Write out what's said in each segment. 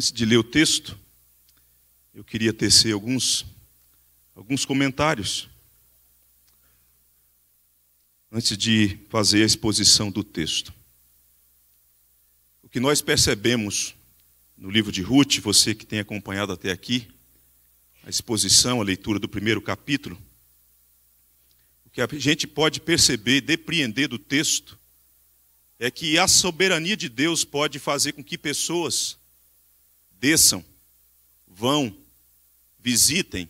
Antes de ler o texto, eu queria tecer alguns, alguns comentários. Antes de fazer a exposição do texto. O que nós percebemos no livro de Ruth, você que tem acompanhado até aqui, a exposição, a leitura do primeiro capítulo, o que a gente pode perceber, depreender do texto, é que a soberania de Deus pode fazer com que pessoas desçam, vão, visitem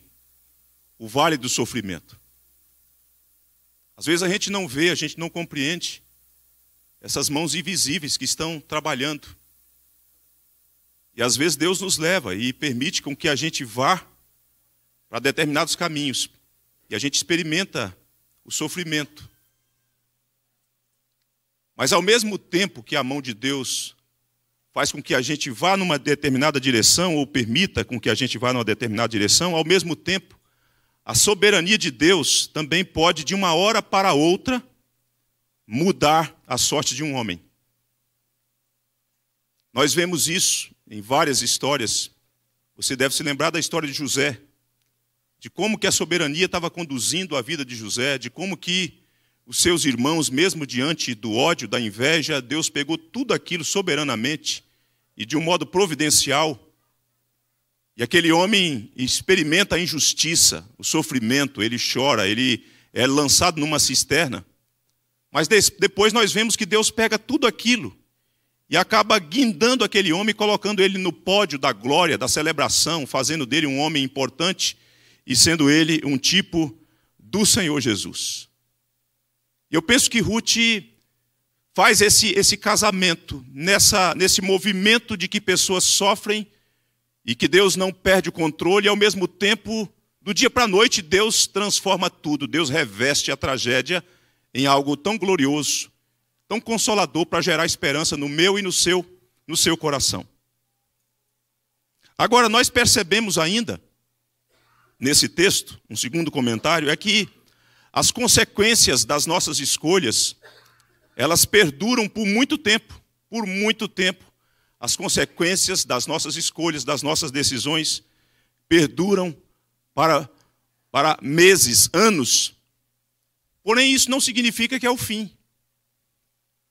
o vale do sofrimento. Às vezes a gente não vê, a gente não compreende essas mãos invisíveis que estão trabalhando. E às vezes Deus nos leva e permite com que a gente vá para determinados caminhos. E a gente experimenta o sofrimento. Mas ao mesmo tempo que a mão de Deus faz com que a gente vá numa determinada direção ou permita com que a gente vá numa determinada direção, ao mesmo tempo, a soberania de Deus também pode, de uma hora para outra, mudar a sorte de um homem. Nós vemos isso em várias histórias. Você deve se lembrar da história de José, de como que a soberania estava conduzindo a vida de José, de como que os seus irmãos, mesmo diante do ódio, da inveja, Deus pegou tudo aquilo soberanamente e de um modo providencial. E aquele homem experimenta a injustiça, o sofrimento, ele chora, ele é lançado numa cisterna. Mas depois nós vemos que Deus pega tudo aquilo e acaba guindando aquele homem, colocando ele no pódio da glória, da celebração, fazendo dele um homem importante e sendo ele um tipo do Senhor Jesus. Eu penso que Ruth faz esse, esse casamento, nessa, nesse movimento de que pessoas sofrem e que Deus não perde o controle, e ao mesmo tempo, do dia para a noite, Deus transforma tudo, Deus reveste a tragédia em algo tão glorioso, tão consolador para gerar esperança no meu e no seu, no seu coração. Agora, nós percebemos ainda, nesse texto, um segundo comentário, é que as consequências das nossas escolhas, elas perduram por muito tempo, por muito tempo. As consequências das nossas escolhas, das nossas decisões, perduram para, para meses, anos. Porém, isso não significa que é o fim.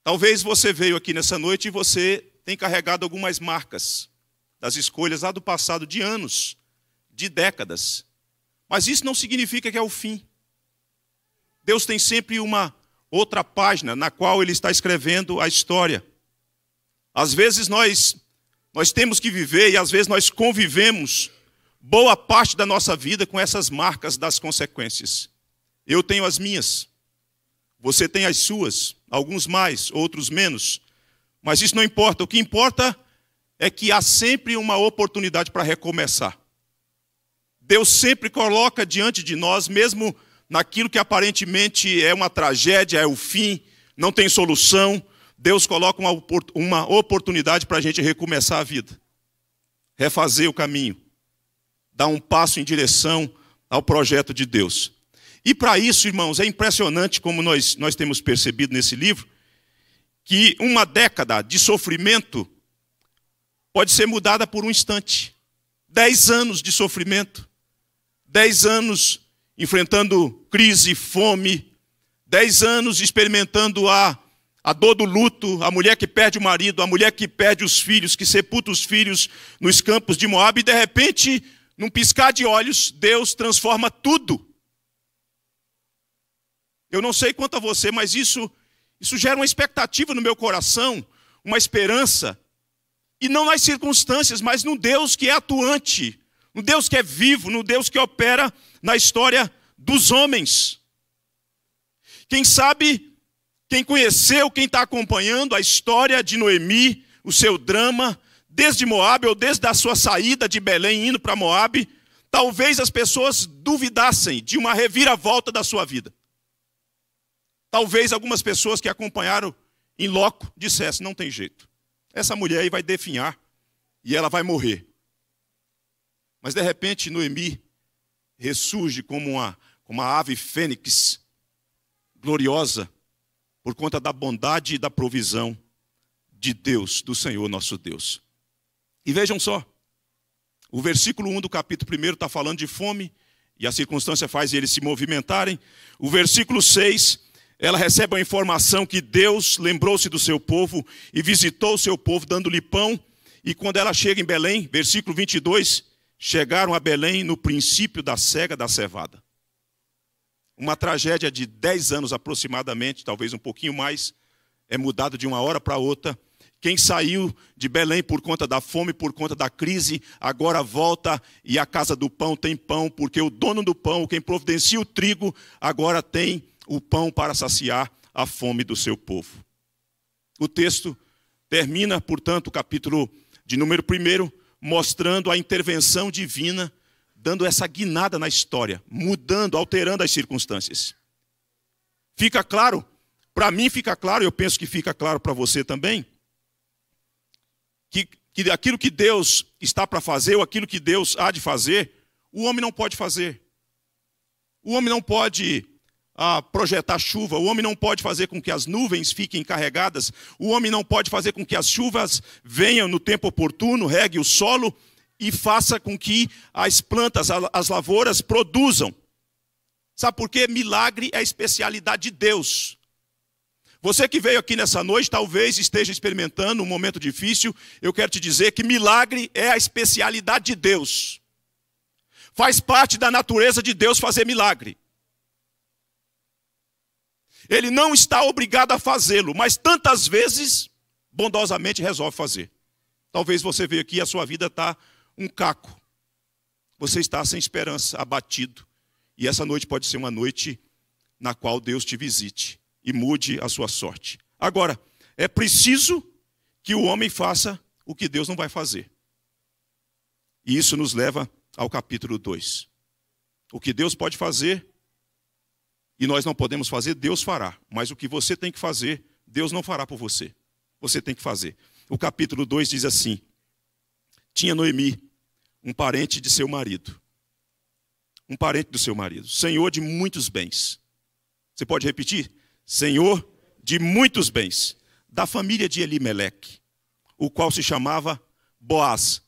Talvez você veio aqui nessa noite e você tem carregado algumas marcas das escolhas lá do passado, de anos, de décadas. Mas isso não significa que é o fim. Deus tem sempre uma outra página na qual ele está escrevendo a história. Às vezes nós nós temos que viver e às vezes nós convivemos boa parte da nossa vida com essas marcas das consequências. Eu tenho as minhas. Você tem as suas, alguns mais, outros menos. Mas isso não importa. O que importa é que há sempre uma oportunidade para recomeçar. Deus sempre coloca diante de nós, mesmo naquilo que aparentemente é uma tragédia, é o fim, não tem solução, Deus coloca uma oportunidade para a gente recomeçar a vida, refazer o caminho, dar um passo em direção ao projeto de Deus. E para isso, irmãos, é impressionante como nós, nós temos percebido nesse livro que uma década de sofrimento pode ser mudada por um instante. Dez anos de sofrimento, dez anos enfrentando crise, fome, dez anos experimentando a, a dor do luto, a mulher que perde o marido, a mulher que perde os filhos, que sepulta os filhos nos campos de Moab, e de repente, num piscar de olhos, Deus transforma tudo. Eu não sei quanto a você, mas isso, isso gera uma expectativa no meu coração, uma esperança, e não nas circunstâncias, mas num Deus que é atuante, no Deus que é vivo, no Deus que opera na história dos homens. Quem sabe, quem conheceu, quem está acompanhando a história de Noemi, o seu drama, desde Moab ou desde a sua saída de Belém indo para Moab, talvez as pessoas duvidassem de uma reviravolta da sua vida. Talvez algumas pessoas que acompanharam em loco dissessem: não tem jeito, essa mulher aí vai definhar e ela vai morrer. Mas de repente Noemi ressurge como uma, como uma ave fênix, gloriosa, por conta da bondade e da provisão de Deus, do Senhor nosso Deus. E vejam só, o versículo 1 do capítulo 1 está falando de fome, e a circunstância faz eles se movimentarem. O versículo 6, ela recebe a informação que Deus lembrou-se do seu povo e visitou o seu povo, dando-lhe pão. E quando ela chega em Belém, versículo 22, chegaram a Belém no princípio da cega da cevada. Uma tragédia de 10 anos aproximadamente, talvez um pouquinho mais, é mudado de uma hora para outra. Quem saiu de Belém por conta da fome, por conta da crise, agora volta e a casa do pão tem pão, porque o dono do pão, quem providencia o trigo, agora tem o pão para saciar a fome do seu povo. O texto termina, portanto, o capítulo de número 1, mostrando a intervenção divina, dando essa guinada na história, mudando, alterando as circunstâncias. Fica claro? Para mim fica claro, eu penso que fica claro para você também, que, que aquilo que Deus está para fazer, ou aquilo que Deus há de fazer, o homem não pode fazer. O homem não pode a projetar chuva, o homem não pode fazer com que as nuvens fiquem carregadas, o homem não pode fazer com que as chuvas venham no tempo oportuno, regue o solo e faça com que as plantas, as lavouras produzam. Sabe por quê? Milagre é a especialidade de Deus. Você que veio aqui nessa noite, talvez esteja experimentando um momento difícil, eu quero te dizer que milagre é a especialidade de Deus. Faz parte da natureza de Deus fazer milagre. Ele não está obrigado a fazê-lo, mas tantas vezes, bondosamente, resolve fazer. Talvez você veja aqui e a sua vida está um caco. Você está sem esperança, abatido. E essa noite pode ser uma noite na qual Deus te visite e mude a sua sorte. Agora, é preciso que o homem faça o que Deus não vai fazer. E isso nos leva ao capítulo 2. O que Deus pode fazer e nós não podemos fazer, Deus fará. Mas o que você tem que fazer, Deus não fará por você. Você tem que fazer. O capítulo 2 diz assim: Tinha Noemi, um parente de seu marido. Um parente do seu marido, senhor de muitos bens. Você pode repetir? Senhor de muitos bens, da família de Elimeleque, o qual se chamava Boaz.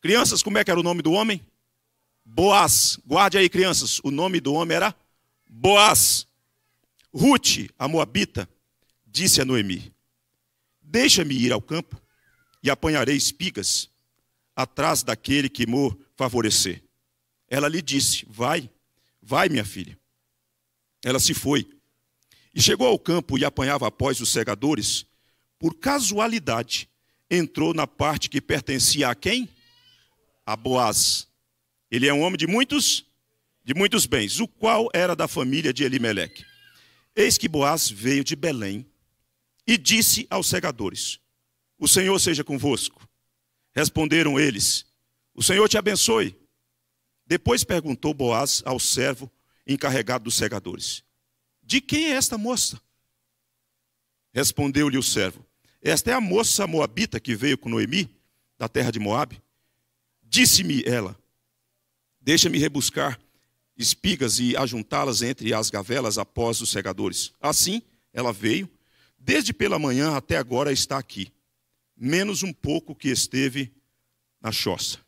Crianças, como é que era o nome do homem? Boaz. Guarde aí, crianças. O nome do homem era Boaz. Boaz, Ruth, a Moabita, disse a Noemi: Deixa-me ir ao campo e apanharei espigas atrás daquele que mor favorecer. Ela lhe disse: Vai, vai, minha filha. Ela se foi e chegou ao campo e apanhava após os segadores. Por casualidade, entrou na parte que pertencia a quem? A Boaz. Ele é um homem de muitos de muitos bens, o qual era da família de Elimeleque. Eis que Boaz veio de Belém e disse aos segadores: O Senhor seja convosco. Responderam eles: O Senhor te abençoe. Depois perguntou Boaz ao servo encarregado dos segadores: De quem é esta moça? Respondeu-lhe o servo: Esta é a moça moabita que veio com Noemi, da terra de Moabe. Disse-me ela: Deixa-me rebuscar espigas e ajuntá-las entre as gavelas após os segadores. Assim, ela veio, desde pela manhã até agora está aqui, menos um pouco que esteve na choça,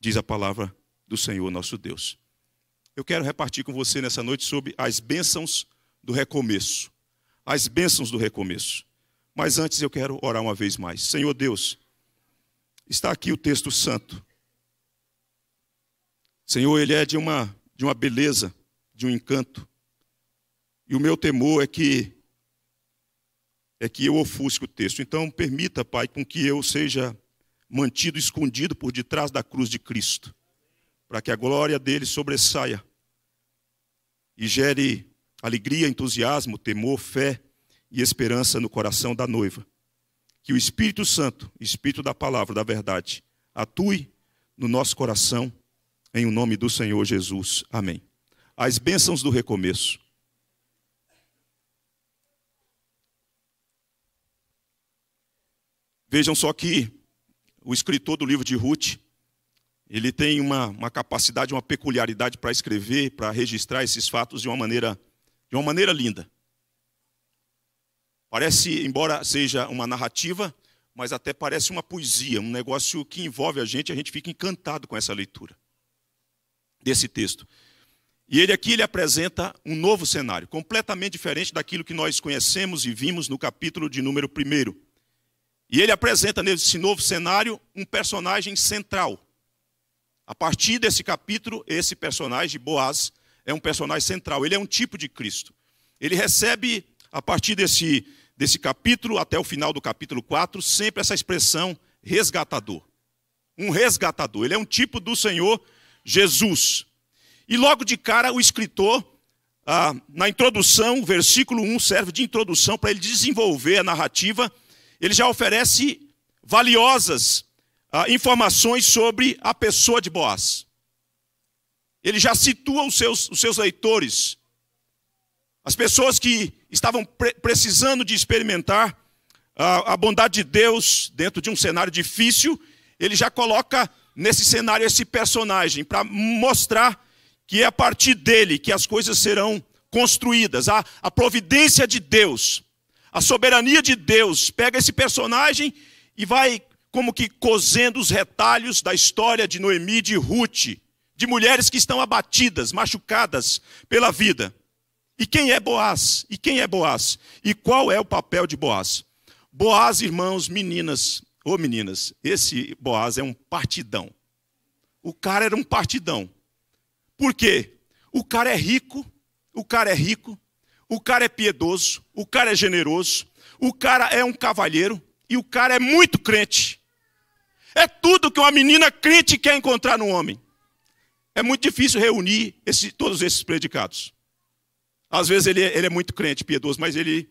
diz a palavra do Senhor nosso Deus. Eu quero repartir com você nessa noite sobre as bênçãos do recomeço. As bênçãos do recomeço. Mas antes eu quero orar uma vez mais. Senhor Deus, está aqui o texto santo. Senhor, ele é de uma de uma beleza, de um encanto. E o meu temor é que é que eu ofusque o texto. Então, permita, Pai, com que eu seja mantido escondido por detrás da cruz de Cristo, para que a glória dele sobressaia e gere alegria, entusiasmo, temor, fé e esperança no coração da noiva. Que o Espírito Santo, Espírito da palavra, da verdade, atue no nosso coração em o nome do Senhor Jesus. Amém. As bênçãos do recomeço. Vejam só que o escritor do livro de Ruth, ele tem uma, uma capacidade, uma peculiaridade para escrever, para registrar esses fatos de uma maneira, de uma maneira linda. Parece, embora seja uma narrativa, mas até parece uma poesia, um negócio que envolve a gente, a gente fica encantado com essa leitura desse texto. E ele aqui ele apresenta um novo cenário, completamente diferente daquilo que nós conhecemos e vimos no capítulo de número 1. E ele apresenta nesse novo cenário um personagem central. A partir desse capítulo, esse personagem, Boaz, é um personagem central. Ele é um tipo de Cristo. Ele recebe, a partir desse, desse capítulo até o final do capítulo 4, sempre essa expressão resgatador. Um resgatador. Ele é um tipo do Senhor Jesus. E logo de cara, o escritor, ah, na introdução, o versículo 1 serve de introdução para ele desenvolver a narrativa, ele já oferece valiosas ah, informações sobre a pessoa de Boaz. Ele já situa os seus, os seus leitores, as pessoas que estavam pre precisando de experimentar ah, a bondade de Deus dentro de um cenário difícil, ele já coloca nesse cenário esse personagem para mostrar que é a partir dele que as coisas serão construídas. A, a providência de Deus, a soberania de Deus, pega esse personagem e vai como que cozendo os retalhos da história de Noemi e de Ruth, de mulheres que estão abatidas, machucadas pela vida. E quem é Boaz? E quem é Boaz? E qual é o papel de Boaz? Boaz, irmãos, meninas, Ô meninas, esse Boaz é um partidão. O cara era um partidão. Por quê? O cara é rico, o cara é rico, o cara é piedoso, o cara é generoso, o cara é um cavalheiro e o cara é muito crente. É tudo que uma menina crente quer encontrar no homem. É muito difícil reunir esse, todos esses predicados. Às vezes ele, é, ele é muito crente, piedoso, mas ele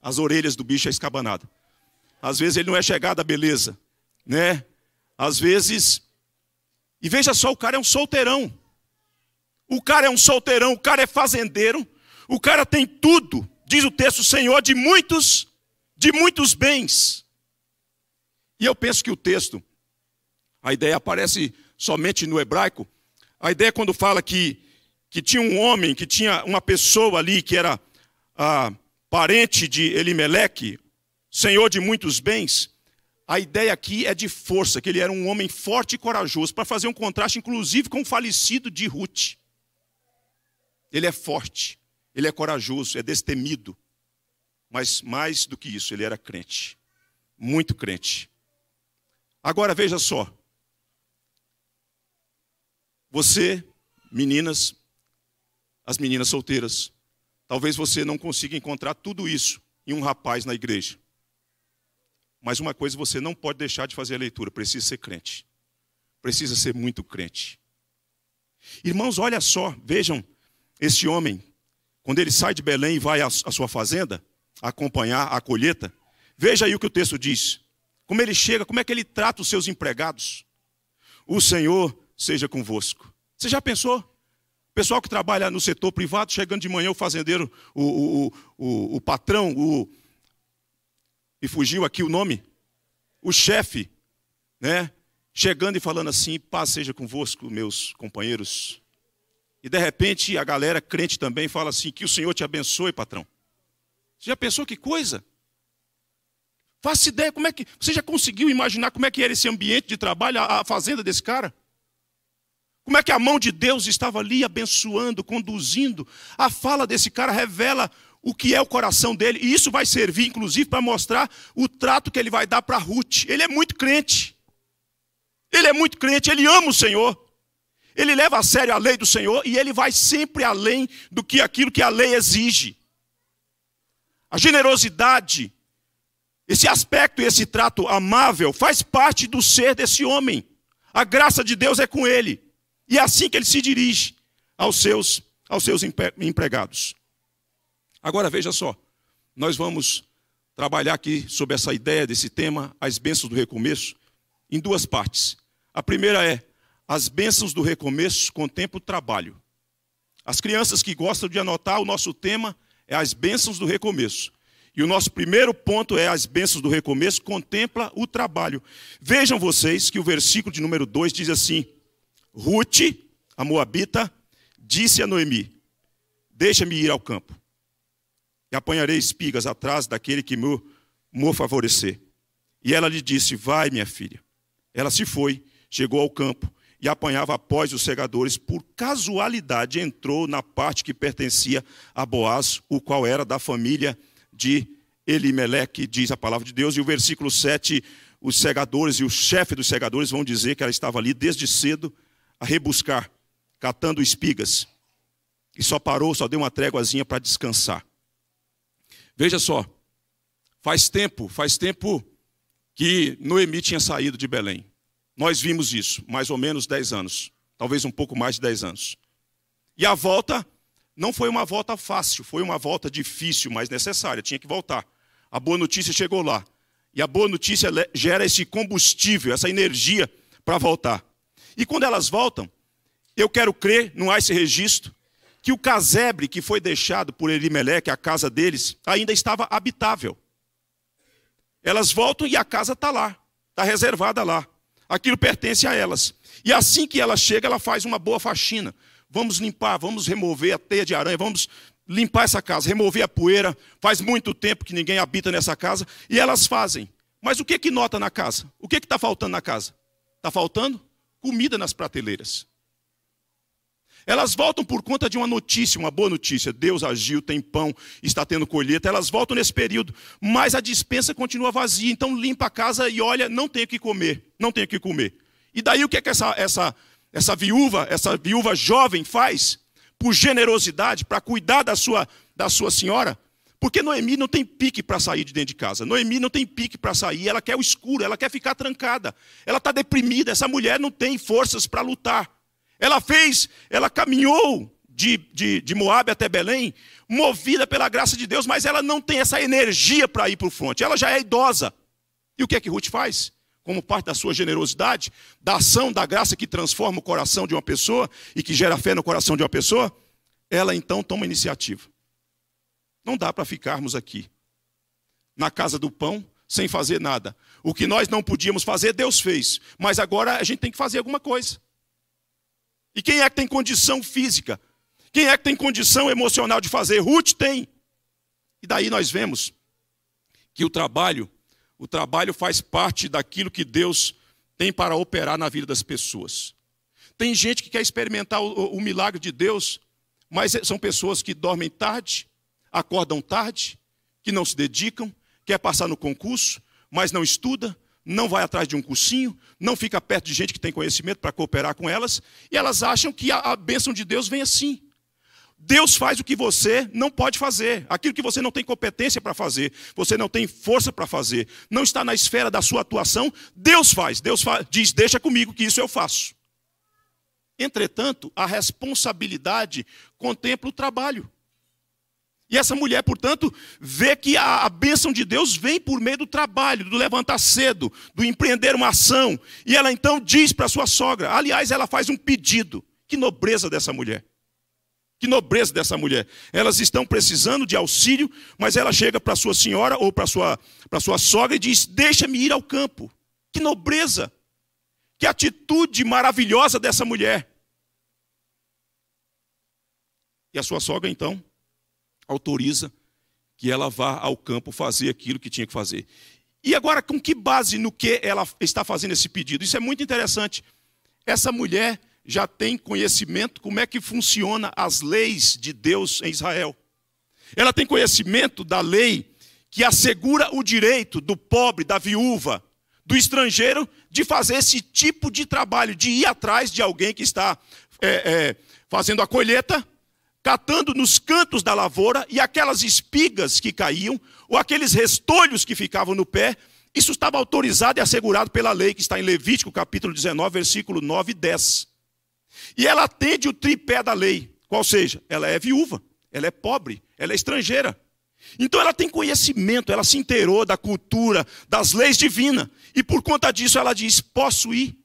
as orelhas do bicho é escabanada. Às vezes ele não é chegado à beleza, né? Às vezes. E veja só, o cara é um solteirão. O cara é um solteirão, o cara é fazendeiro, o cara tem tudo, diz o texto, Senhor, de muitos, de muitos bens. E eu penso que o texto, a ideia aparece somente no hebraico, a ideia é quando fala que, que tinha um homem, que tinha uma pessoa ali que era a ah, parente de Elimeleque, senhor de muitos bens, a ideia aqui é de força, que ele era um homem forte e corajoso, para fazer um contraste, inclusive, com o falecido de Ruth. Ele é forte, ele é corajoso, é destemido. Mas mais do que isso, ele era crente. Muito crente. Agora veja só. Você, meninas, as meninas solteiras, talvez você não consiga encontrar tudo isso em um rapaz na igreja. Mas uma coisa você não pode deixar de fazer a leitura, precisa ser crente. Precisa ser muito crente. Irmãos, olha só, vejam este homem, quando ele sai de Belém e vai à sua fazenda acompanhar a colheita, veja aí o que o texto diz. Como ele chega, como é que ele trata os seus empregados? O Senhor seja convosco. Você já pensou? pessoal que trabalha no setor privado, chegando de manhã, o fazendeiro, o, o, o, o patrão, o, me fugiu aqui o nome, o chefe, né? Chegando e falando assim: paz seja convosco, meus companheiros. E de repente a galera crente também fala assim: que o Senhor te abençoe, patrão. Você já pensou que coisa? Faça ideia, como é que. Você já conseguiu imaginar como é que era esse ambiente de trabalho, a, a fazenda desse cara? Como é que a mão de Deus estava ali abençoando, conduzindo? A fala desse cara revela o que é o coração dele, e isso vai servir, inclusive, para mostrar o trato que ele vai dar para Ruth. Ele é muito crente. Ele é muito crente, ele ama o Senhor. Ele leva a sério a lei do Senhor e ele vai sempre além do que aquilo que a lei exige. A generosidade, esse aspecto e esse trato amável faz parte do ser desse homem. A graça de Deus é com ele. E é assim que ele se dirige aos seus, aos seus empregados. Agora veja só, nós vamos trabalhar aqui sobre essa ideia desse tema, as bênçãos do recomeço, em duas partes. A primeira é: as bênçãos do recomeço contemplam o trabalho. As crianças que gostam de anotar, o nosso tema é as bênçãos do recomeço. E o nosso primeiro ponto é as bênçãos do recomeço, contempla o trabalho. Vejam vocês que o versículo de número 2 diz assim: Ruth, a moabita, disse a Noemi: Deixa-me ir ao campo e apanharei espigas atrás daquele que me, me favorecer. E ela lhe disse: Vai, minha filha. Ela se foi, chegou ao campo e apanhava após os segadores. Por casualidade, entrou na parte que pertencia a Boaz, o qual era da família de Elimeleque, diz a palavra de Deus. E o versículo 7, os segadores e o chefe dos segadores vão dizer que ela estava ali desde cedo a rebuscar, catando espigas. E só parou, só deu uma tréguazinha para descansar. Veja só, faz tempo, faz tempo que Noemi tinha saído de Belém. Nós vimos isso, mais ou menos 10 anos, talvez um pouco mais de 10 anos. E a volta não foi uma volta fácil, foi uma volta difícil, mas necessária, tinha que voltar. A boa notícia chegou lá. E a boa notícia gera esse combustível, essa energia para voltar. E quando elas voltam, eu quero crer, não há esse registro, que o casebre que foi deixado por Elimeleque, a casa deles, ainda estava habitável. Elas voltam e a casa está lá, está reservada lá. Aquilo pertence a elas. E assim que ela chega, ela faz uma boa faxina. Vamos limpar, vamos remover a teia de aranha, vamos limpar essa casa, remover a poeira. Faz muito tempo que ninguém habita nessa casa. E elas fazem. Mas o que que nota na casa? O que está faltando na casa? Está faltando comida nas prateleiras. Elas voltam por conta de uma notícia, uma boa notícia. Deus agiu, tem pão, está tendo colheita. Elas voltam nesse período, mas a dispensa continua vazia. Então limpa a casa e olha, não tem o que comer, não tem o que comer. E daí o que é que essa, essa, essa viúva, essa viúva jovem faz? Por generosidade, para cuidar da sua, da sua senhora, porque Noemi não tem pique para sair de dentro de casa. Noemi não tem pique para sair. Ela quer o escuro, ela quer ficar trancada. Ela está deprimida. Essa mulher não tem forças para lutar. Ela fez, ela caminhou de, de, de Moab até Belém, movida pela graça de Deus, mas ela não tem essa energia para ir para o fronte. Ela já é idosa. E o que é que Ruth faz? Como parte da sua generosidade, da ação da graça que transforma o coração de uma pessoa e que gera fé no coração de uma pessoa, ela então toma iniciativa. Não dá para ficarmos aqui, na casa do pão, sem fazer nada. O que nós não podíamos fazer, Deus fez. Mas agora a gente tem que fazer alguma coisa. E quem é que tem condição física? Quem é que tem condição emocional de fazer? Ruth tem. E daí nós vemos que o trabalho, o trabalho faz parte daquilo que Deus tem para operar na vida das pessoas. Tem gente que quer experimentar o, o, milagre de Deus, mas é, são pessoas que dormem tarde, acordam tarde, que não se dedicam, quer passar no concurso, mas não estuda, não vai atrás de um cursinho, não fica perto de gente que tem conhecimento para cooperar com elas, e elas acham que a, a bênção de Deus vem assim. Deus faz o que você não pode fazer, aquilo que você não tem competência para fazer, você não tem força para fazer, não está na esfera da sua atuação, Deus faz. Deus diz: Deixa comigo que isso eu faço. Entretanto, a responsabilidade contempla o trabalho. E essa mulher, portanto, vê que a, a bênção de Deus vem por meio do trabalho, do levantar cedo, do empreender uma ação. E ela então diz para sua sogra, aliás, ela faz um pedido. Que nobreza dessa mulher. Que nobreza dessa mulher. Elas estão precisando de auxílio, mas ela chega para sua senhora ou para sua, sua sogra e diz: Deixa-me ir ao campo. Que nobreza. Que atitude maravilhosa dessa mulher. E a sua sogra, então, autoriza que ela vá ao campo fazer aquilo que tinha que fazer. E agora, com que base no que ela está fazendo esse pedido? Isso é muito interessante. Essa mulher já tem conhecimento como é que funciona as leis de Deus em Israel. Ela tem conhecimento da lei que assegura o direito do pobre, da viúva, do estrangeiro, de fazer esse tipo de trabalho, de ir atrás de alguém que está é, é, fazendo a colheita catando nos cantos da lavoura e aquelas espigas que caíam, ou aqueles restolhos que ficavam no pé, isso estava autorizado e assegurado pela lei que está em Levítico capítulo 19, versículo 9 e 10. E ela atende o tripé da lei, qual seja, ela é viúva, ela é pobre, ela é estrangeira. Então ela tem conhecimento, ela se inteirou da cultura, das leis divinas, e por conta disso ela diz: posso ir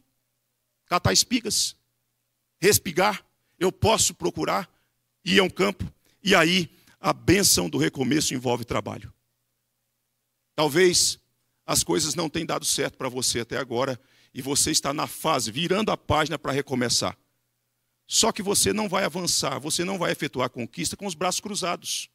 catar espigas, respigar, eu posso procurar, e é um campo, e aí a bênção do recomeço envolve trabalho. Talvez as coisas não tenham dado certo para você até agora e você está na fase, virando a página para recomeçar. Só que você não vai avançar, você não vai efetuar a conquista com os braços cruzados.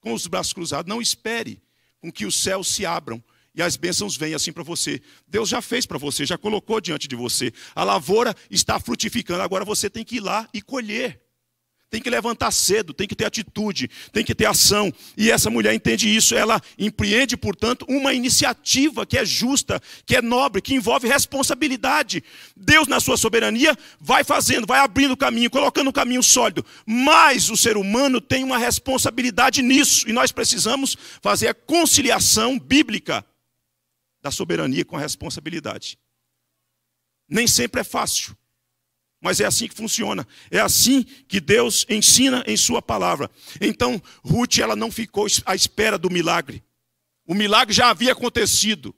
Com os braços cruzados, não espere com que os céus se abram e as bênçãos venham assim para você. Deus já fez para você, já colocou diante de você. A lavoura está frutificando, agora você tem que ir lá e colher. Tem que levantar cedo, tem que ter atitude, tem que ter ação. E essa mulher entende isso, ela empreende, portanto, uma iniciativa que é justa, que é nobre, que envolve responsabilidade. Deus, na sua soberania, vai fazendo, vai abrindo o caminho, colocando o um caminho sólido. Mas o ser humano tem uma responsabilidade nisso, e nós precisamos fazer a conciliação bíblica da soberania com a responsabilidade. Nem sempre é fácil. Mas é assim que funciona. É assim que Deus ensina em sua palavra. Então, Ruth, ela não ficou à espera do milagre. O milagre já havia acontecido.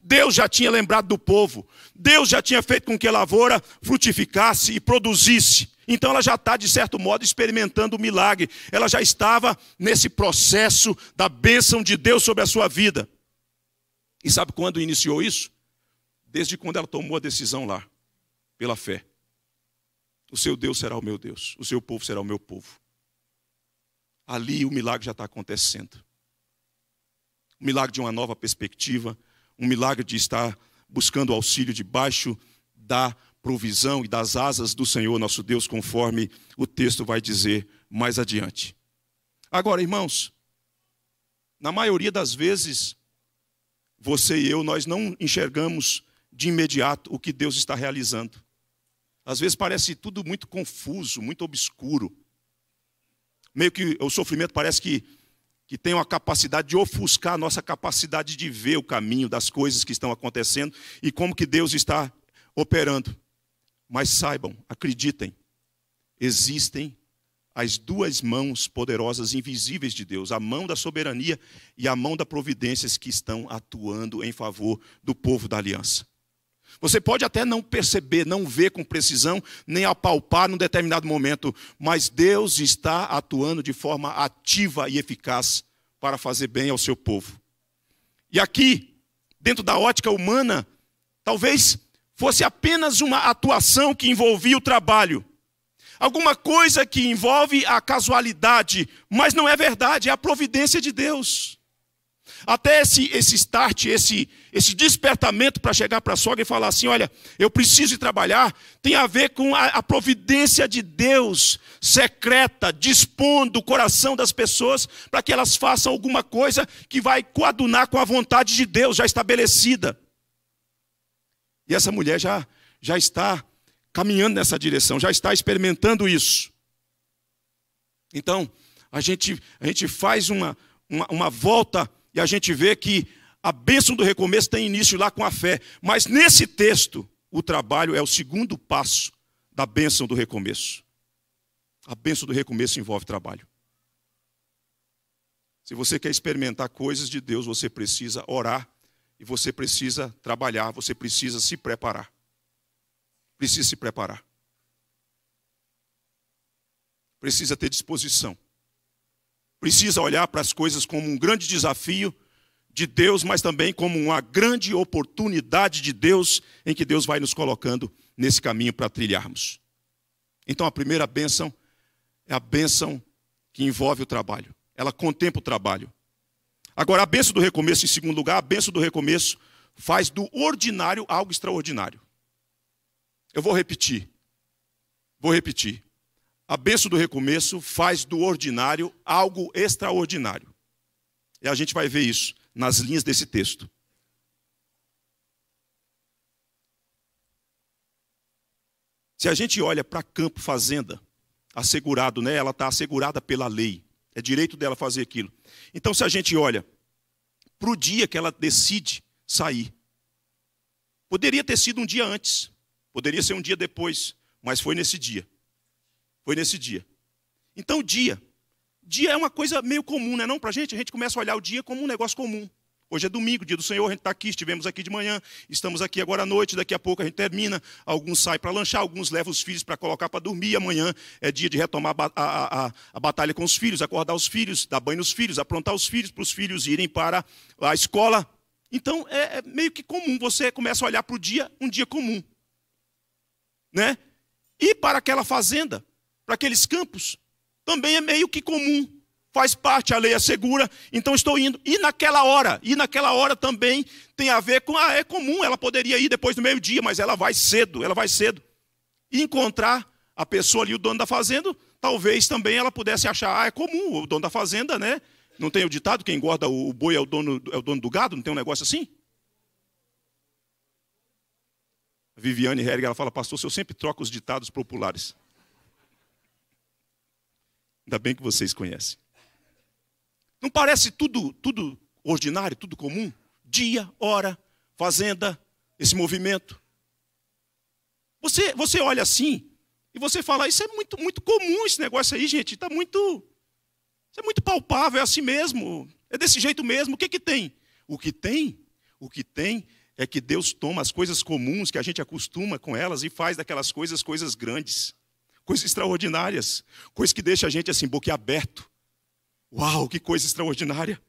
Deus já tinha lembrado do povo. Deus já tinha feito com que a lavoura frutificasse e produzisse. Então ela já está, de certo modo, experimentando o milagre. Ela já estava nesse processo da bênção de Deus sobre a sua vida. E sabe quando iniciou isso? Desde quando ela tomou a decisão lá, pela fé. O seu Deus será o meu Deus, o seu povo será o meu povo. Ali o milagre já está acontecendo. O milagre de uma nova perspectiva, um milagre de estar buscando auxílio debaixo da provisão e das asas do Senhor nosso Deus, conforme o texto vai dizer mais adiante. Agora, irmãos, na maioria das vezes, você e eu, nós não enxergamos de imediato o que Deus está realizando. Às vezes parece tudo muito confuso, muito obscuro. Meio que o sofrimento parece que, que tem uma capacidade de ofuscar a nossa capacidade de ver o caminho das coisas que estão acontecendo e como que Deus está operando. Mas saibam, acreditem, existem as duas mãos poderosas invisíveis de Deus, a mão da soberania e a mão da providência que estão atuando em favor do povo da aliança. Você pode até não perceber, não ver com precisão, nem apalpar num determinado momento, mas Deus está atuando de forma ativa e eficaz para fazer bem ao seu povo. E aqui, dentro da ótica humana, talvez fosse apenas uma atuação que envolvia o trabalho. Alguma coisa que envolve a casualidade, mas não é verdade, é a providência de Deus até esse, esse start, esse, esse despertamento para chegar para a sogra e falar assim: olha, eu preciso ir trabalhar, tem a ver com a, a providência de Deus, secreta, dispondo o coração das pessoas para que elas façam alguma coisa que vai coadunar com a vontade de Deus já estabelecida. E essa mulher já, já está caminhando nessa direção, já está experimentando isso. Então, a gente, a gente faz uma, uma, uma volta e a gente vê que a bênção do recomeço tem início lá com a fé. Mas nesse texto, o trabalho é o segundo passo da bênção do recomeço. A bênção do recomeço envolve trabalho. Se você quer experimentar coisas de Deus, você precisa orar e você precisa trabalhar, você precisa se preparar. Precisa se preparar. Precisa ter disposição precisa olhar para as coisas como um grande desafio de Deus, mas também como uma grande oportunidade de Deus em que Deus vai nos colocando nesse caminho para trilharmos. Então a primeira bênção é a bênção que envolve o trabalho. Ela contempla o trabalho. Agora, a bênção do recomeço, em segundo lugar, a bênção do recomeço faz do ordinário algo extraordinário. Eu vou repetir. Vou repetir. A bênção do recomeço faz do ordinário algo extraordinário. E a gente vai ver isso nas linhas desse texto. Se a gente olha para campo fazenda, assegurado, né? Ela está assegurada pela lei. É direito dela fazer aquilo. Então, se a gente olha para o dia que ela decide sair, poderia ter sido um dia antes, poderia ser um dia depois, mas foi nesse dia. Foi nesse dia. Então, dia. Dia é uma coisa meio comum, é Não para a gente, a gente começa a olhar o dia como um negócio comum. Hoje é domingo, dia do Senhor, a gente está aqui, estivemos aqui de manhã, estamos aqui agora à noite, daqui a pouco a gente termina. Alguns saem para lanchar, alguns levam os filhos para colocar para dormir. Amanhã é dia de retomar a, a, a, a, batalha com os filhos, acordar os filhos, dar banho nos filhos, aprontar os filhos para os filhos irem para a escola. Então é, é meio que comum, você começa a olhar para o dia, um dia comum. Né? E para aquela fazenda, para aqueles campos, também é meio que comum. Faz parte, a lei assegura, é então estou indo. E naquela hora, e naquela hora também tem a ver com, ah, é comum, ela poderia ir depois do meio-dia, mas ela vai cedo, ela vai cedo. E encontrar a pessoa ali, o dono da fazenda, talvez também ela pudesse achar, ah, é comum, o dono da fazenda, né? Não tem o ditado, quem engorda o boi é o dono, é o dono do gado, não tem um negócio assim? A Viviane Herrig, ela fala, pastor, se eu sempre troco os ditados populares. Ainda bem que vocês conhecem. Não parece tudo, tudo ordinário, tudo comum? Dia, hora, fazenda, esse movimento. Você, você olha assim e você fala, isso é muito, muito comum esse negócio aí, gente. Está muito. é muito palpável, é assim mesmo. É desse jeito mesmo. O que, que tem? O que tem? O que tem é que Deus toma as coisas comuns que a gente acostuma com elas e faz daquelas coisas coisas grandes coisas extraordinárias, coisas que deixam a gente assim, boquiaberto. Uau, que coisa extraordinária!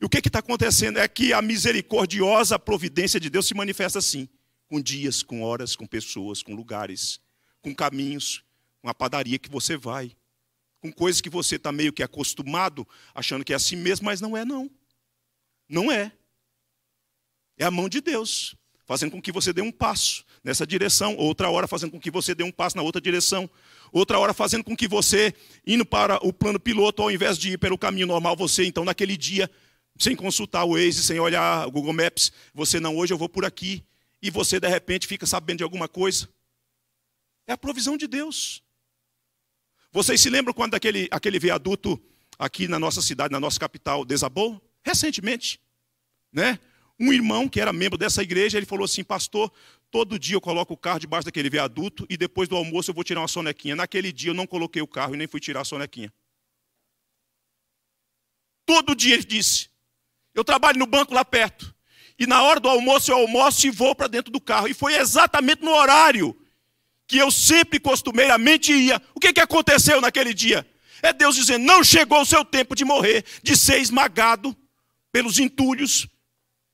E o que é está acontecendo é que a misericordiosa providência de Deus se manifesta assim, com dias, com horas, com pessoas, com lugares, com caminhos, com a padaria que você vai, com coisas que você está meio que acostumado, achando que é assim mesmo, mas não é, não. Não é. É a mão de Deus, fazendo com que você dê um passo, nessa direção, outra hora fazendo com que você dê um passo na outra direção, outra hora fazendo com que você, indo para o plano piloto, ao invés de ir pelo caminho normal, você, então, naquele dia, sem consultar o Waze, sem olhar o Google Maps, você, não, hoje eu vou por aqui, e você, de repente, fica sabendo de alguma coisa. É a provisão de Deus. Vocês se lembram quando aquele, aquele viaduto aqui na nossa cidade, na nossa capital, desabou? Recentemente, né? Um irmão que era membro dessa igreja, ele falou assim: "Pastor, Todo dia eu coloco o carro debaixo daquele viaduto e depois do almoço eu vou tirar uma sonequinha. Naquele dia eu não coloquei o carro e nem fui tirar a sonequinha. Todo dia ele disse. Eu trabalho no banco lá perto. E na hora do almoço eu almoço e vou para dentro do carro. E foi exatamente no horário que eu sempre costumeiramente ia. O que, que aconteceu naquele dia? É Deus dizendo: não chegou o seu tempo de morrer, de ser esmagado pelos entulhos,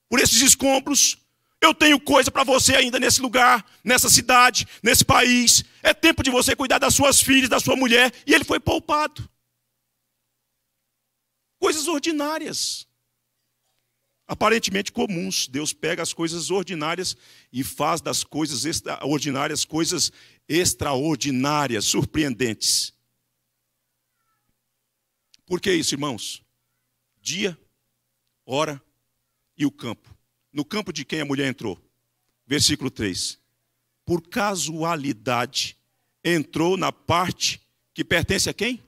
por esses escombros, eu tenho coisa para você ainda nesse lugar, nessa cidade, nesse país. É tempo de você cuidar das suas filhas, da sua mulher. E ele foi poupado. Coisas ordinárias, aparentemente comuns. Deus pega as coisas ordinárias e faz das coisas ordinárias coisas extraordinárias, surpreendentes. Por que isso, irmãos? Dia, hora e o campo no campo de quem a mulher entrou. Versículo 3. Por casualidade, entrou na parte que pertence a quem?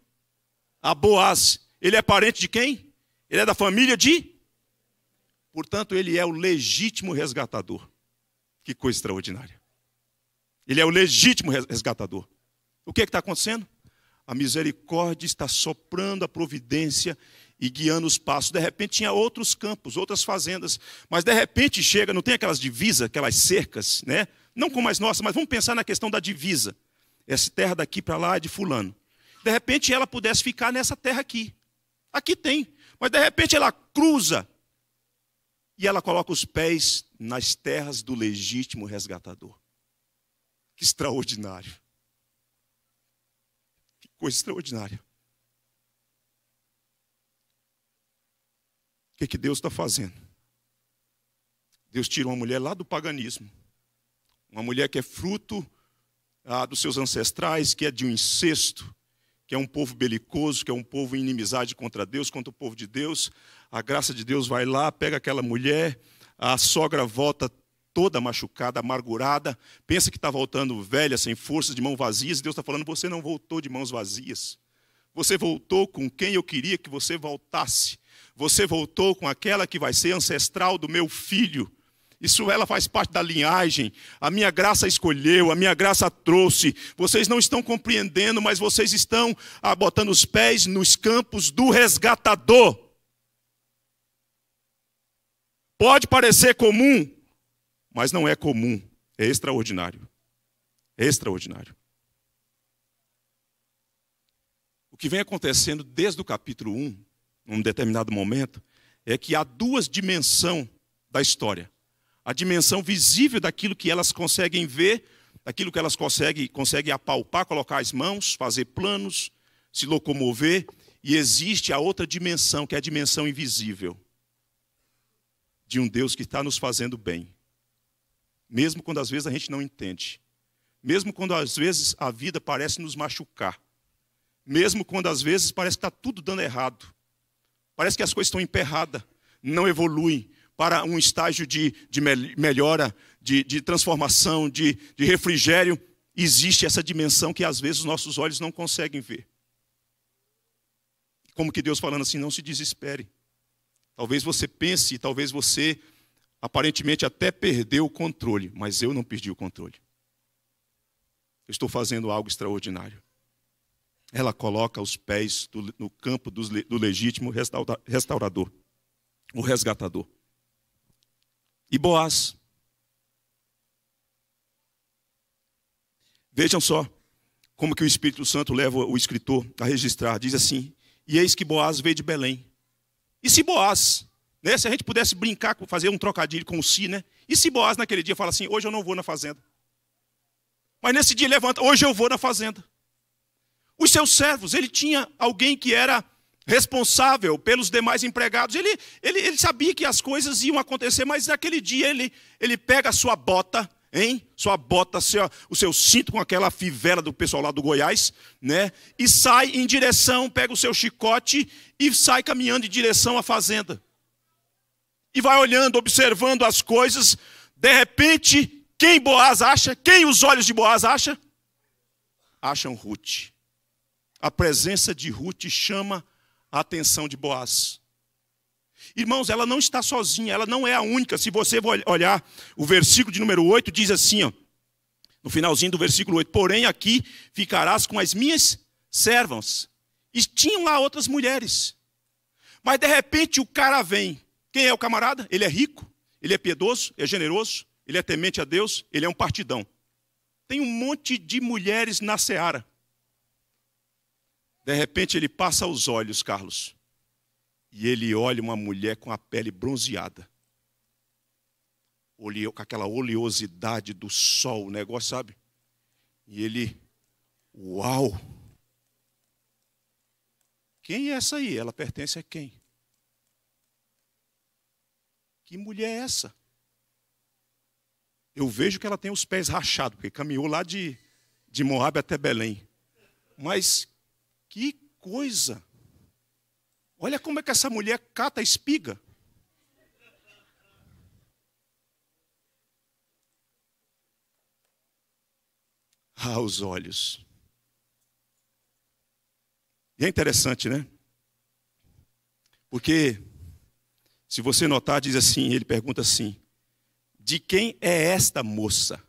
A Boaz. Ele é parente de quem? Ele é da família de. Portanto, ele é o legítimo resgatador. Que coisa extraordinária. Ele é o legítimo resgatador. O que é está acontecendo? A misericórdia está soprando a providência e guiando os passos. De repente tinha outros campos, outras fazendas. Mas de repente chega, não tem aquelas divisas, aquelas cercas, né? Não como as nossas, mas vamos pensar na questão da divisa. Essa terra daqui para lá é de fulano. De repente ela pudesse ficar nessa terra aqui. Aqui tem. Mas de repente ela cruza e ela coloca os pés nas terras do legítimo resgatador. Que extraordinário. Que coisa extraordinária. que, que Deus está fazendo? Deus tira uma mulher lá do paganismo, uma mulher que é fruto ah, dos seus ancestrais, que é de um incesto, que é um povo belicoso, que é um povo em inimizade contra Deus, contra o povo de Deus. A graça de Deus vai lá, pega aquela mulher, a sogra volta toda machucada, amargurada, pensa que está voltando velha, sem força, de mãos vazias, e Deus está falando: você não voltou de mãos vazias. Você voltou com quem eu queria que você voltasse. Você voltou com aquela que vai ser ancestral do meu filho. Isso ela faz parte da linhagem. A minha graça escolheu, a minha graça trouxe. Vocês não estão compreendendo, mas vocês estão ah, botando os pés nos campos do resgatador. Pode parecer comum, mas não é comum, é extraordinário. É extraordinário. que vem acontecendo desde o capítulo 1, num determinado momento, é que há duas dimensões da história. A dimensão visível daquilo que elas conseguem ver, daquilo que elas conseguem, conseguem apalpar, colocar as mãos, fazer planos, se locomover. E existe a outra dimensão, que é a dimensão invisível, de um Deus que está nos fazendo bem. Mesmo quando às vezes a gente não entende. Mesmo quando às vezes a vida parece nos machucar mesmo quando às vezes parece que está tudo dando errado. Parece que as coisas estão emperradas, não evoluem para um estágio de, de melhora, de, de transformação, de, de refrigério. Existe essa dimensão que às vezes nossos olhos não conseguem ver. Como que Deus falando assim, não se desespere. Talvez você pense, talvez você aparentemente até perdeu o controle, mas eu não perdi o controle. Eu estou fazendo algo extraordinário ela coloca os pés do, no campo do, do legítimo restaura, restaurador, o resgatador. E Boaz. Vejam só como que o Espírito Santo leva o escritor a registrar. Diz assim: E eis que Boaz veio de Belém. E se Boaz, né, se a gente pudesse brincar, fazer um trocadilho com o si, né? E se Boaz naquele dia fala assim: Hoje eu não vou na fazenda. Mas nesse dia levanta: Hoje eu vou na fazenda os seus servos. Ele tinha alguém que era responsável pelos demais empregados. Ele, ele, ele sabia que as coisas iam acontecer, mas naquele dia ele, ele pega a sua bota, hein? Sua bota, seu, o seu cinto com aquela fivela do pessoal lá do Goiás, né? E sai em direção, pega o seu chicote e sai caminhando em direção à fazenda. E vai olhando, observando as coisas. De repente, quem Boaz acha? Quem os olhos de Boaz acha? Acham Ruth a presença de Ruth chama a atenção de Boaz. Irmãos, ela não está sozinha, ela não é a única. Se você olhar o versículo de número 8, diz assim, ó, no finalzinho do versículo 8: Porém, aqui ficarás com as minhas servas. E tinham lá outras mulheres. Mas de repente o cara vem. Quem é o camarada? Ele é rico, ele é piedoso, é generoso, ele é temente a Deus, ele é um partidão. Tem um monte de mulheres na seara. De repente ele passa os olhos, Carlos, e ele olha uma mulher com a pele bronzeada, com aquela oleosidade do sol, o negócio, sabe? E ele, uau! Quem é essa aí? Ela pertence a quem? Que mulher é essa? Eu vejo que ela tem os pés rachados, porque caminhou lá de, de Moab até Belém. Mas que coisa! Olha como é que essa mulher cata a espiga. Ah, os olhos. E é interessante, né? Porque, se você notar, diz assim: ele pergunta assim: de quem é esta moça?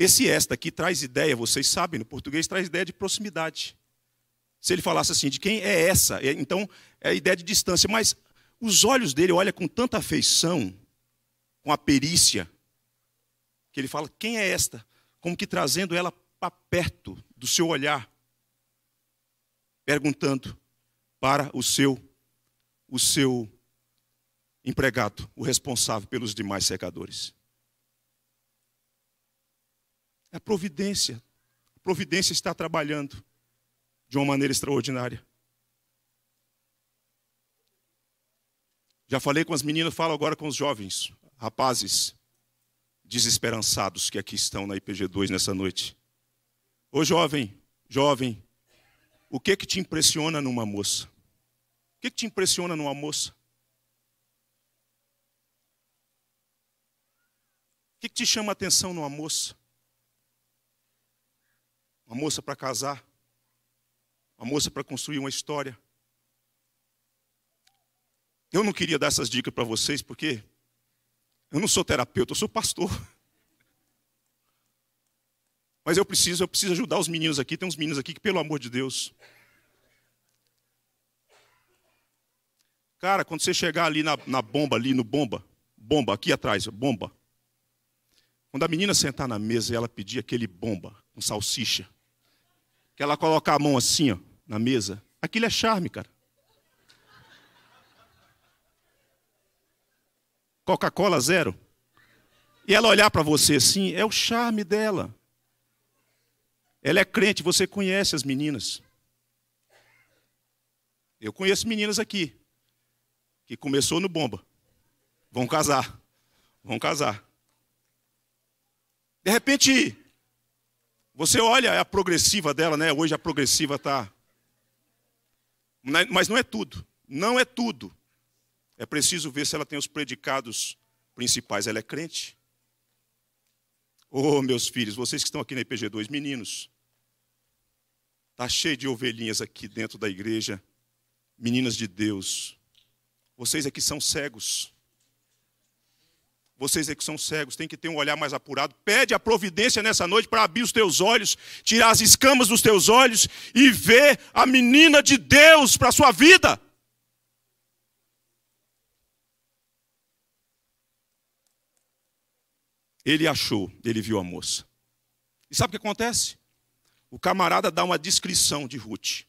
Esse esta aqui traz ideia, vocês sabem, no português traz ideia de proximidade. Se ele falasse assim, de quem é essa? É, então, é a ideia de distância. Mas os olhos dele olham com tanta afeição, com a perícia, que ele fala, quem é esta? Como que trazendo ela para perto do seu olhar, perguntando para o seu, o seu empregado, o responsável pelos demais secadores. É a providência. A providência está trabalhando de uma maneira extraordinária. Já falei com as meninas, falo agora com os jovens, rapazes desesperançados que aqui estão na IPG2 nessa noite. Ô jovem, jovem, o que que te impressiona numa moça? O que que te impressiona numa moça? O que, que te chama a atenção numa moça? uma moça para casar, uma moça para construir uma história. Eu não queria dar essas dicas para vocês, porque eu não sou terapeuta, eu sou pastor. Mas eu preciso, eu preciso ajudar os meninos aqui. Tem uns meninos aqui que, pelo amor de Deus. Cara, quando você chegar ali na, na bomba, ali no bomba, bomba, aqui atrás, bomba. Quando a menina sentar na mesa e ela pedir aquele bomba com salsicha, que ela coloca a mão assim, ó, na mesa. Aquilo é charme, cara. Coca-Cola zero. E ela olhar para você assim, é o charme dela. Ela é crente, você conhece as meninas. Eu conheço meninas aqui que começou no bomba. Vão casar. Vão casar. De repente, você olha é a progressiva dela, né? Hoje a progressiva está. Mas não é tudo. Não é tudo. É preciso ver se ela tem os predicados principais. Ela é crente? Oh, meus filhos, vocês que estão aqui na IPG2, meninos, está cheio de ovelhinhas aqui dentro da igreja, meninas de Deus. Vocês aqui são cegos. Vocês é que são cegos, têm que ter um olhar mais apurado. Pede a providência nessa noite para abrir os teus olhos, tirar as escamas dos teus olhos e ver a menina de Deus para a sua vida. Ele achou, ele viu a moça. E sabe o que acontece? O camarada dá uma descrição de Ruth.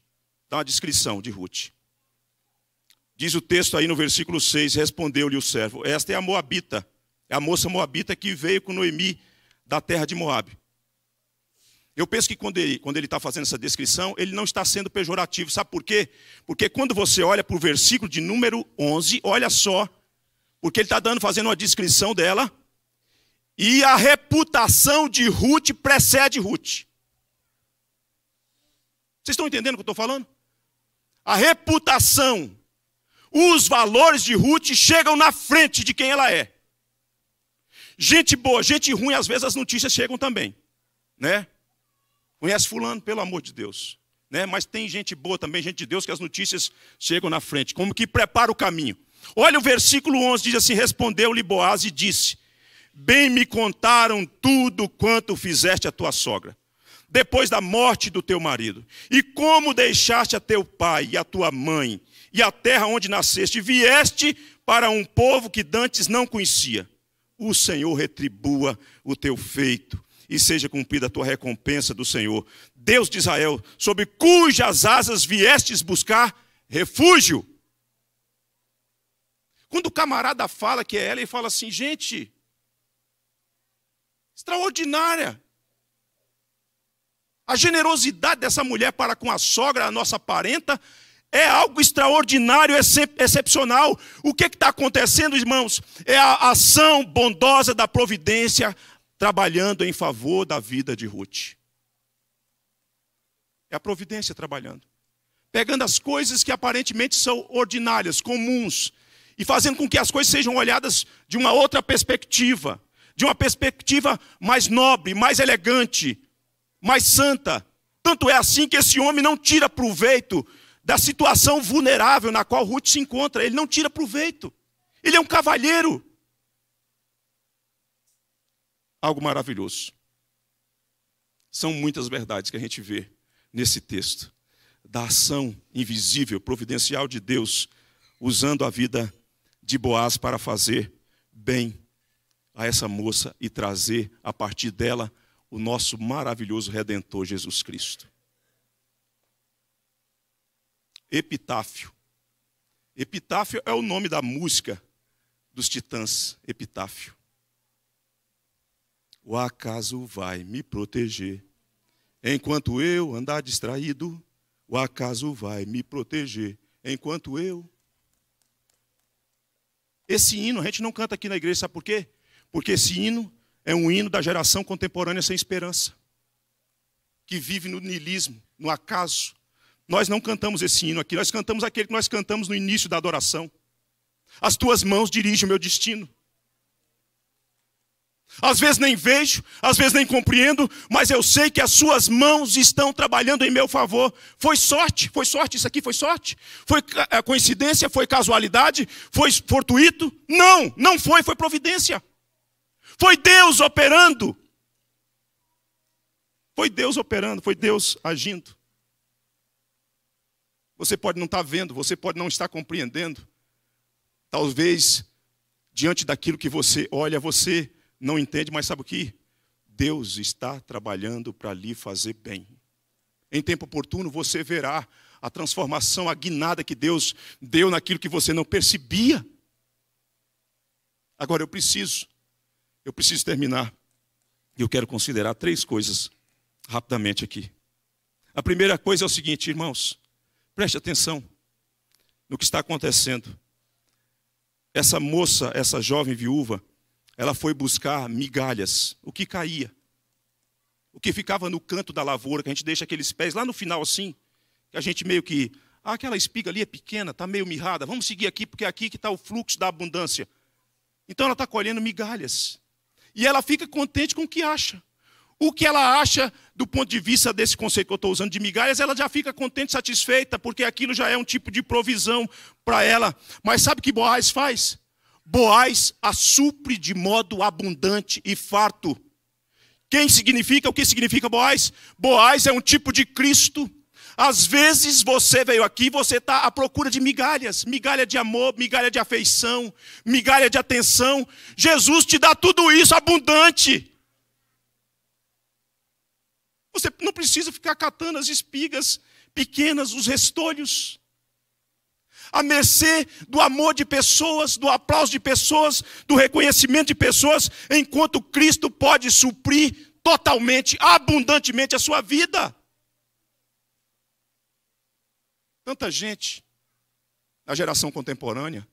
Dá uma descrição de Ruth. Diz o texto aí no versículo 6: Respondeu-lhe o servo: Esta é a Moabita, é a moça moabita que veio com Noemi da terra de Moab. Eu penso que quando ele quando está fazendo essa descrição, ele não está sendo pejorativo. Sabe por quê? Porque quando você olha para o versículo de número 11, olha só, porque ele está dando, fazendo uma descrição dela, e a reputação de Ruth precede Ruth. Vocês estão entendendo o que eu estou falando? A reputação, os valores de Ruth chegam na frente de quem ela é. Gente boa, gente ruim, às vezes as notícias chegam também, né? Conhece fulano, pelo amor de Deus, né? Mas tem gente boa também, gente de Deus, que as notícias chegam na frente, como que prepara o caminho. Olha o versículo 11, diz assim: Respondeu-lhe Boaz e disse: Bem me contaram tudo quanto fizeste a tua sogra, depois da morte do teu marido, e como deixaste a teu pai e a tua mãe, e a terra onde nasceste, vieste para um povo que dantes não conhecia o Senhor retribua o teu feito e seja cumprida a tua recompensa do Senhor, Deus de Israel, sob cujas asas viestes buscar refúgio. Quando o camarada fala que é ela, ele fala assim: gente, extraordinária. A generosidade dessa mulher para com a sogra, a nossa parenta, é algo extraordinário, excepcional. O que está acontecendo, irmãos? É a ação bondosa da providência trabalhando em favor da vida de Ruth. É a providência trabalhando. Pegando as coisas que aparentemente são ordinárias, comuns, e fazendo com que as coisas sejam olhadas de uma outra perspectiva, de uma perspectiva mais nobre, mais elegante, mais santa. Tanto é assim que esse homem não tira proveito da situação vulnerável na qual Ruth se encontra. Ele não tira proveito. Ele é um cavalheiro. Algo maravilhoso. São muitas verdades que a gente vê nesse texto da ação invisível, providencial de Deus, usando a vida de Boaz para fazer bem a essa moça e trazer a partir dela o nosso maravilhoso redentor Jesus Cristo. Epitáfio. Epitáfio é o nome da música dos Titãs, Epitáfio. O acaso vai me proteger, enquanto eu andar distraído. O acaso vai me proteger, enquanto eu. Esse hino a gente não canta aqui na igreja, sabe por quê? Porque esse hino é um hino da geração contemporânea sem esperança, que vive no niilismo, no acaso, nós não cantamos esse hino aqui, nós cantamos aquele que nós cantamos no início da adoração. As tuas mãos dirigem o meu destino. Às vezes nem vejo, às vezes nem compreendo, mas eu sei que as suas mãos estão trabalhando em meu favor. Foi sorte, foi sorte, isso aqui foi sorte? Foi é, coincidência, foi casualidade, foi fortuito? Não, não foi, foi providência. Foi Deus operando. Foi Deus operando, foi Deus agindo. Você pode não estar tá vendo, você pode não estar compreendendo. Talvez diante daquilo que você olha, você não entende, mas sabe o que? Deus está trabalhando para lhe fazer bem. Em tempo oportuno você verá a transformação, aguinada que Deus deu naquilo que você não percebia. Agora eu preciso, eu preciso terminar. E eu quero considerar três coisas rapidamente aqui. A primeira coisa é o seguinte, irmãos. Preste atenção no que está acontecendo. Essa moça, essa jovem viúva, ela foi buscar migalhas, o que caía, o que ficava no canto da lavoura, que a gente deixa aqueles pés lá no final assim, que a gente meio que, ah, aquela espiga ali é pequena, está meio mirrada, vamos seguir aqui, porque é aqui que está o fluxo da abundância. Então ela está colhendo migalhas. E ela fica contente com o que acha o que ela acha do ponto de vista desse conceito que eu estou usando de migalhas, ela já fica contente, satisfeita, porque aquilo já é um tipo de provisão para ela. Mas sabe o que Boaz faz? Boaz a supre de modo abundante e farto. Quem significa? O que significa Boaz? Boaz é um tipo de Cristo. Às vezes você veio aqui, você está à procura de migalhas, migalha de amor, migalha de afeição, migalha de atenção. Jesus te dá tudo isso abundante. Você não precisa ficar catando as espigas pequenas, os restolhos. À mercê do amor de pessoas, do aplauso de pessoas, do reconhecimento de pessoas, enquanto Cristo pode suprir totalmente, abundantemente a sua vida. Tanta gente na geração contemporânea,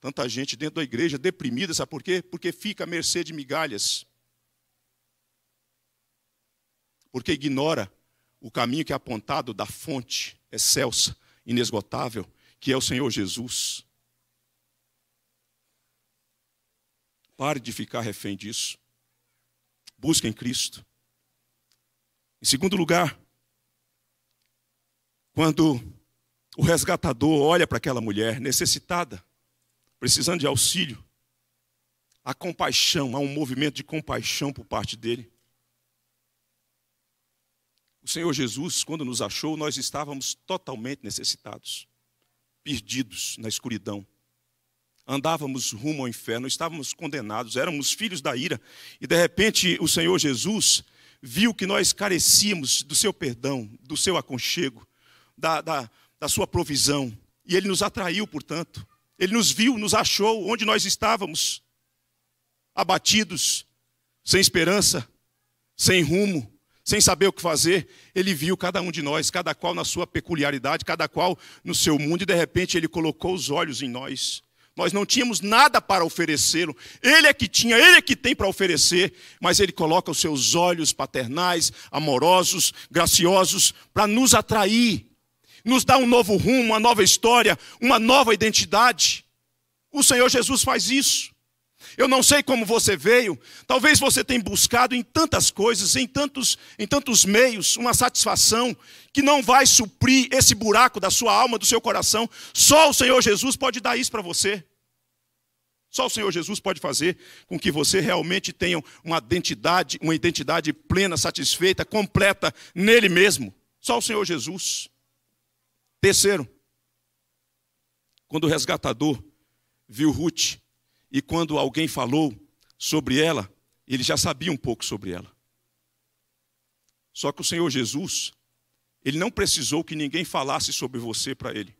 tanta gente dentro da igreja deprimida, sabe por quê? Porque fica à mercê de migalhas porque ignora o caminho que é apontado da fonte excelsa, inesgotável, que é o Senhor Jesus. Pare de ficar refém disso. Busque em Cristo. Em segundo lugar, quando o resgatador olha para aquela mulher necessitada, precisando de auxílio, há compaixão, há um movimento de compaixão por parte dele. O Senhor Jesus, quando nos achou, nós estávamos totalmente necessitados, perdidos na escuridão. Andávamos rumo ao inferno, estávamos condenados, éramos filhos da ira. E de repente o Senhor Jesus viu que nós carecíamos do seu perdão, do seu aconchego, da, da, da sua provisão. E ele nos atraiu, portanto. Ele nos viu, nos achou onde nós estávamos, abatidos, sem esperança, sem rumo, sem saber o que fazer, ele viu cada um de nós, cada qual na sua peculiaridade, cada qual no seu mundo, e de repente ele colocou os olhos em nós. Nós não tínhamos nada para oferecê-lo. Ele é que tinha, ele é que tem para oferecer, mas ele coloca os seus olhos paternais, amorosos, graciosos, para nos atrair, nos dar um novo rumo, uma nova história, uma nova identidade. O Senhor Jesus faz isso. Eu não sei como você veio, talvez você tenha buscado em tantas coisas, em tantos, em tantos meios, uma satisfação que não vai suprir esse buraco da sua alma, do seu coração. Só o Senhor Jesus pode dar isso para você. Só o Senhor Jesus pode fazer com que você realmente tenha uma identidade, uma identidade plena, satisfeita, completa nele mesmo. Só o Senhor Jesus. Terceiro, quando o resgatador viu Ruth, e quando alguém falou sobre ela, ele já sabia um pouco sobre ela. Só que o Senhor Jesus, ele não precisou que ninguém falasse sobre você para ele.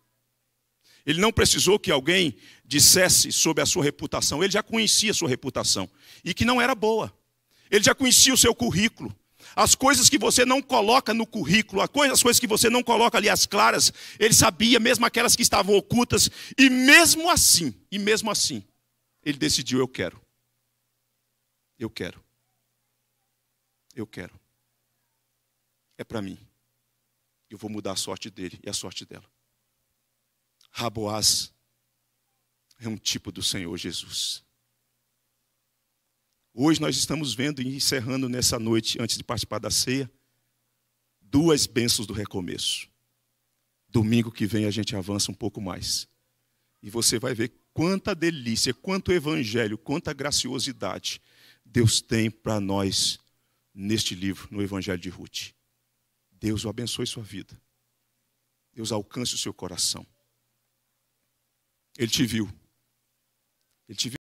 Ele não precisou que alguém dissesse sobre a sua reputação. Ele já conhecia a sua reputação e que não era boa. Ele já conhecia o seu currículo. As coisas que você não coloca no currículo, as coisas que você não coloca ali as claras, ele sabia, mesmo aquelas que estavam ocultas, e mesmo assim, e mesmo assim, ele decidiu: eu quero. Eu quero. Eu quero. É para mim. Eu vou mudar a sorte dele e a sorte dela. Raboaz é um tipo do Senhor Jesus. Hoje nós estamos vendo e encerrando nessa noite, antes de participar da ceia, duas bênçãos do recomeço. Domingo que vem a gente avança um pouco mais. E você vai ver Quanta delícia, quanto evangelho, quanta graciosidade Deus tem para nós neste livro, no Evangelho de Ruth. Deus o abençoe sua vida. Deus alcance o seu coração. Ele te viu. Ele te viu.